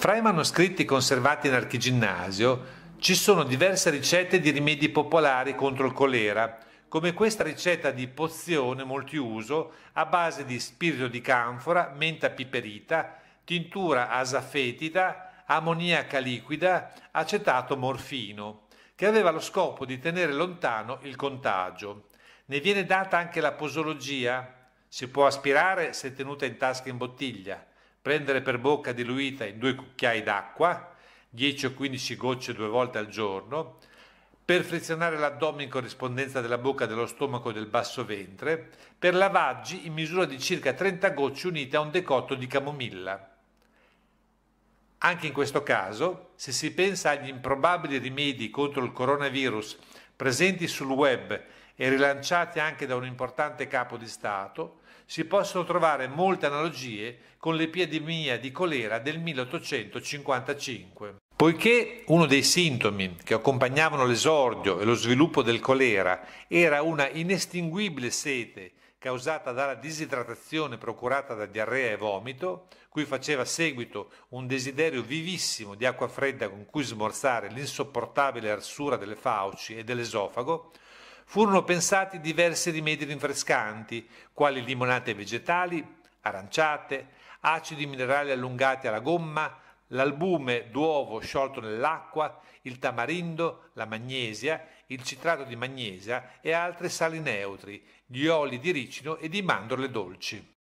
Fra i manoscritti conservati in archiginnasio ci sono diverse ricette di rimedi popolari contro il colera, come questa ricetta di pozione multiuso a base di spirito di canfora, menta piperita, tintura asafetida, ammoniaca liquida, acetato morfino, che aveva lo scopo di tenere lontano il contagio. Ne viene data anche la posologia, si può aspirare se tenuta in tasca in bottiglia prendere per bocca diluita in due cucchiai d'acqua, 10 o 15 gocce due volte al giorno, per frizionare l'addome in corrispondenza della bocca dello stomaco e del basso ventre, per lavaggi in misura di circa 30 gocce unite a un decotto di camomilla. Anche in questo caso, se si pensa agli improbabili rimedi contro il coronavirus presenti sul web e rilanciati anche da un importante capo di Stato, si possono trovare molte analogie con l'epidemia di colera del 1855. Poiché uno dei sintomi che accompagnavano l'esordio e lo sviluppo del colera era una inestinguibile sete causata dalla disidratazione procurata da diarrea e vomito, cui faceva seguito un desiderio vivissimo di acqua fredda con cui smorzare l'insopportabile arsura delle fauci e dell'esofago, furono pensati diversi rimedi rinfrescanti, quali limonate vegetali, aranciate, acidi minerali allungati alla gomma, l'albume d'uovo sciolto nell'acqua, il tamarindo, la magnesia, il citrato di magnesia e altre sali neutri, gli oli di ricino e di mandorle dolci.